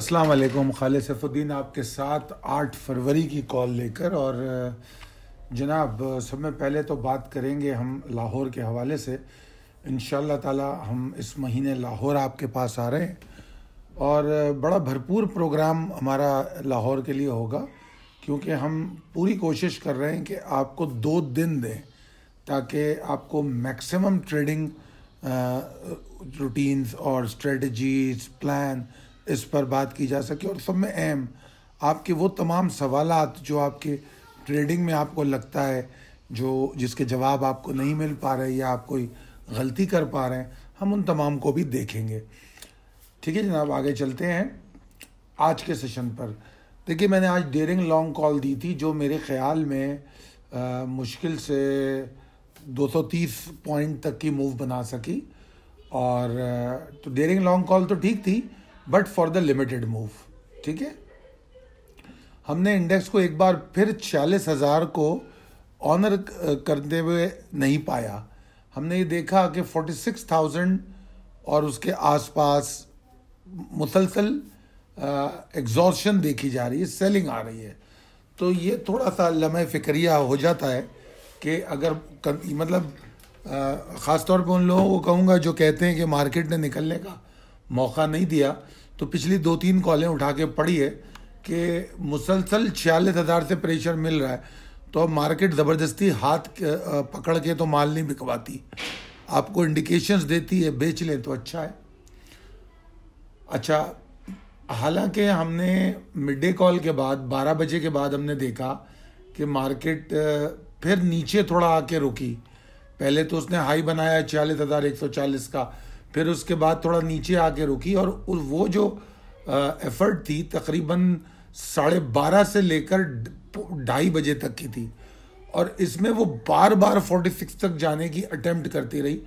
अस्सलाम वालेकुम खाले सैफुद्दीन आपके साथ आठ फरवरी की कॉल लेकर और जनाब सब में पहले तो बात करेंगे हम लाहौर के हवाले से इन ताला हम इस महीने लाहौर आपके पास आ रहे हैं और बड़ा भरपूर प्रोग्राम हमारा लाहौर के लिए होगा क्योंकि हम पूरी कोशिश कर रहे हैं कि आपको दो दिन दें ताकि आपको मैक्सिमम ट्रेडिंग रूटीन्स और स्ट्रेटजीज प्लान इस पर बात की जा सके और सब में अहम आपके वो तमाम सवाल जो आपके ट्रेडिंग में आपको लगता है जो जिसके जवाब आपको नहीं मिल पा रहे या आप कोई गलती कर पा रहे हैं हम उन तमाम को भी देखेंगे ठीक है जनाब आगे चलते हैं आज के सेशन पर देखिए मैंने आज डेरिंग लॉन्ग कॉल दी थी जो मेरे ख्याल में आ, मुश्किल से 230 पॉइंट तक की मूव बना सकी और तो डेरिंग लॉन्ग कॉल तो ठीक थी but for the limited move ठीक है हमने इंडेक्स को एक बार फिर छियालीस हज़ार को ऑनर करते हुए नहीं पाया हमने ये देखा कि फोर्टी सिक्स थाउजेंड और उसके आसपास मुसलसल एग्जॉशन देखी जा रही है सेलिंग आ रही है तो ये थोड़ा सा लम्हे फिक्रिया हो जाता है कि अगर कर, मतलब ख़ास तौर उन लोगों को कहूँगा जो कहते हैं कि मार्केट ने निकलने का मौका नहीं दिया तो पिछली दो तीन कॉलें उठा के पड़ी है कि मुसलसल छियालीस हज़ार से प्रेशर मिल रहा है तो अब मार्केट ज़बरदस्ती हाथ पकड़ के तो माल नहीं बिकवाती आपको इंडिकेशंस देती है बेच लें तो अच्छा है अच्छा हालांकि हमने मिड डे कॉल के बाद 12 बजे के बाद हमने देखा कि मार्केट फिर नीचे थोड़ा आके रुकी पहले तो उसने हाई बनाया छियालीस हज़ार एक सौ चालीस का फिर उसके बाद थोड़ा नीचे आके रुकी और वो जो एफर्ट थी तकरीबन साढ़े बारह से लेकर ढाई बजे तक की थी और इसमें वो बार बार फोर्टी सिक्स तक जाने की अटैम्प्ट करती रही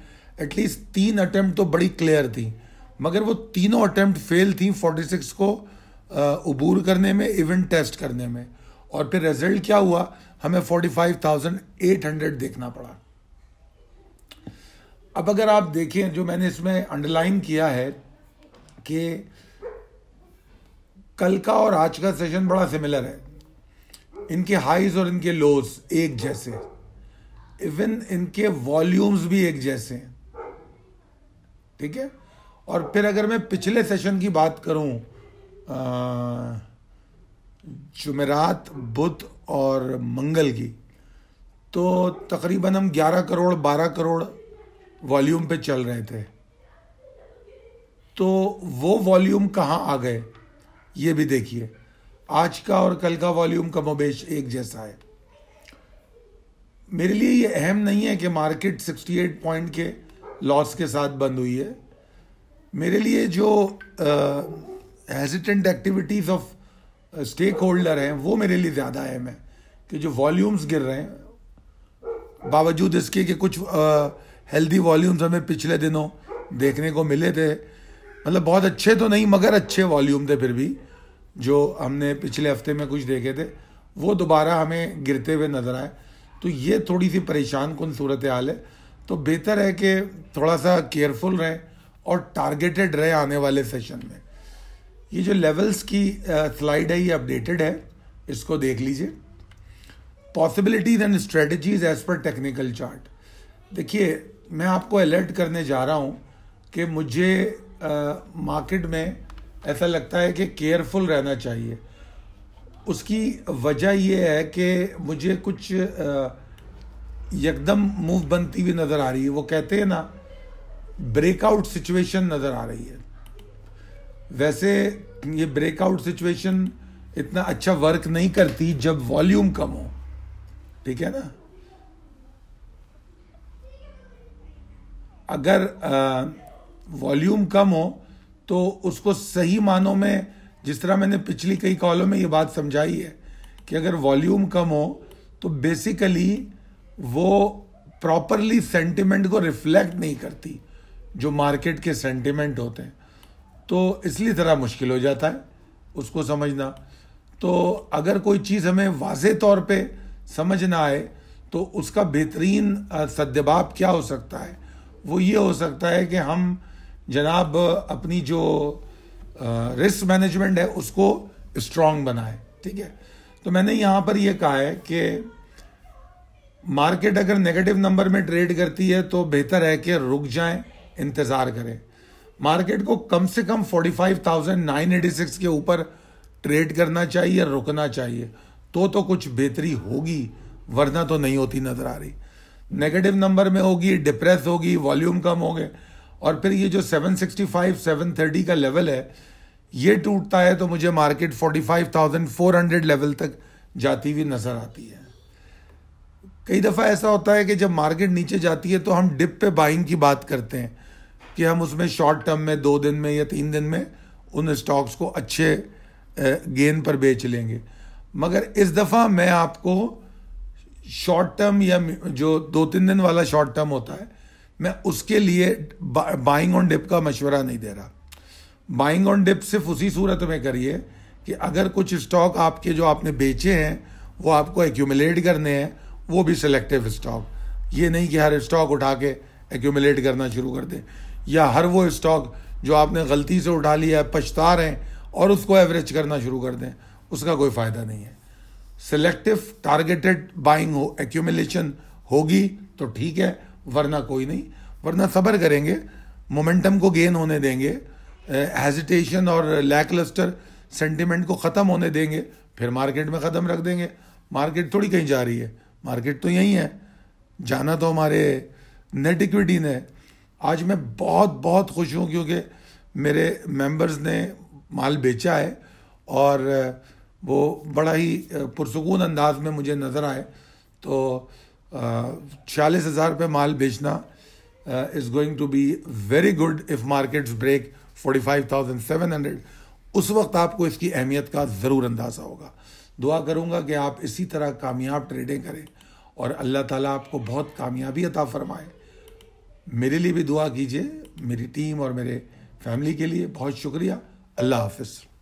एटलीस्ट तीन अटैम्प्ट तो बड़ी क्लियर थी मगर वो तीनों अटैम्प्ट फेल थी फोर्टी सिक्स को उबूर करने में इवेंट टेस्ट करने में और फिर रिजल्ट क्या हुआ हमें forty five thousand eight hundred देखना पड़ा अब अगर आप देखें जो मैंने इसमें अंडरलाइन किया है कि कल का और आज का सेशन बड़ा सिमिलर है इनके हाइज और इनके लोज एक जैसे इवन इनके वॉल्यूम्स भी एक जैसे हैं ठीक है और फिर अगर मैं पिछले सेशन की बात करूं जुमेरात बुध और मंगल की तो तकरीबन हम 11 करोड़ 12 करोड़ वॉल्यूम पे चल रहे थे तो वो वॉल्यूम कहाँ आ गए ये भी देखिए आज का और कल का वॉल्यूम का मवेश एक जैसा है मेरे लिए ये अहम नहीं है कि मार्केट 68 पॉइंट के लॉस के साथ बंद हुई है मेरे लिए जो hesitant activities of stakeholder हैं वो मेरे लिए ज़्यादा अहम है कि जो वॉल्यूम्स गिर रहे हैं बावजूद इसके कि कुछ uh, हेल्दी वॉल्यूम्स हमें पिछले दिनों देखने को मिले थे मतलब बहुत अच्छे तो नहीं मगर अच्छे वॉल्यूम थे फिर भी जो हमने पिछले हफ्ते में कुछ देखे थे वो दोबारा हमें गिरते हुए नज़र आए तो ये थोड़ी सी परेशान कन सूरत हाल है तो बेहतर है कि थोड़ा सा केयरफुल रहें और टारगेटेड रहे आने वाले सेशन में ये जो लेवल्स की स्लाइड है ये अपडेटेड है इसको देख लीजिए पॉसिबिलिटीज़ एंड स्ट्रेटजीज एज पर टेक्निकल चार्ट देखिए मैं आपको अलर्ट करने जा रहा हूँ कि मुझे मार्केट में ऐसा लगता है कि केयरफुल रहना चाहिए उसकी वजह यह है कि मुझे कुछ एकदम मूव बनती हुई नज़र आ रही है वो कहते हैं ना ब्रेकआउट सिचुएशन नज़र आ रही है वैसे ये ब्रेकआउट सिचुएशन इतना अच्छा वर्क नहीं करती जब वॉल्यूम कम हो ठीक है ना अगर वॉल्यूम कम हो तो उसको सही मानों में जिस तरह मैंने पिछली कई कॉलों में ये बात समझाई है कि अगर वॉल्यूम कम हो तो बेसिकली वो प्रॉपरली सेंटिमेंट को रिफ्लेक्ट नहीं करती जो मार्केट के सेंटिमेंट होते हैं तो इसलिए ज़रा मुश्किल हो जाता है उसको समझना तो अगर कोई चीज़ हमें वाज तौर पे समझ ना आए तो उसका बेहतरीन सद्यबाब क्या हो सकता है वो ये हो सकता है कि हम जनाब अपनी जो रिस्क मैनेजमेंट है उसको स्ट्रांग बनाए ठीक है तो मैंने यहाँ पर यह कहा है कि मार्केट अगर नेगेटिव नंबर में ट्रेड करती है तो बेहतर है कि रुक जाएं इंतज़ार करें मार्केट को कम से कम 45,986 के ऊपर ट्रेड करना चाहिए रुकना चाहिए तो तो कुछ बेहतरी होगी वरना तो नहीं होती नज़र आ रही नेगेटिव नंबर में होगी डिप्रेस होगी वॉल्यूम कम हो गए और फिर ये जो 765 730 का लेवल है ये टूटता है तो मुझे मार्केट 45,400 लेवल तक जाती हुई नज़र आती है कई दफ़ा ऐसा होता है कि जब मार्केट नीचे जाती है तो हम डिप पे बाइंग की बात करते हैं कि हम उसमें शॉर्ट टर्म में दो दिन में या तीन दिन में उन स्टॉक्स को अच्छे गेंद पर बेच लेंगे मगर इस दफ़ा मैं आपको शॉर्ट टर्म या जो दो तीन दिन वाला शॉर्ट टर्म होता है मैं उसके लिए बाइंग ऑन डिप का मशवरा नहीं दे रहा बाइंग ऑन डिप सिर्फ उसी सूरत में करिए कि अगर कुछ स्टॉक आपके जो आपने बेचे हैं वो आपको एक्यूमुलेट करने हैं वो भी सिलेक्टिव स्टॉक ये नहीं कि हर स्टॉक उठा के एक्यूमुलेट करना शुरू कर दें या हर वो स्टॉक जो आपने गलती से उठा लिया है पछता रहे हैं और उसको एवरेज करना शुरू कर दें उसका कोई फ़ायदा नहीं है सेलेक्टिव टारगेटेड बाइंग हो एक्यूमिलेशन होगी तो ठीक है वरना कोई नहीं वरना सब्र करेंगे मोमेंटम को गेन होने देंगे हेजिटेशन और लैकलस्टर सेंटिमेंट को ख़त्म होने देंगे फिर मार्केट में ख़त्म रख देंगे मार्केट थोड़ी कहीं जा रही है मार्केट तो यहीं है जाना तो हमारे नेट इक्विटी ने आज मैं बहुत बहुत खुश हूँ क्योंकि मेरे मेंबर्स ने माल बेचा है और वो बड़ा ही पुरसकून अंदाज में मुझे नज़र आए तो छियालीस हज़ार रुपये माल बेचना is going to be very good if markets break forty five thousand seven hundred उस वक्त आपको इसकी अहमियत का ज़रूर अंदाज़ा होगा दुआ करूँगा कि आप इसी तरह कामयाब ट्रेडिंग करें और अल्लाह ताला आपको बहुत कामयाबी अता फरमाए मेरे लिए भी दुआ कीजिए मेरी टीम और मेरे फैमिली के लिए बहुत शुक्रिया अल्लाह हाफिज़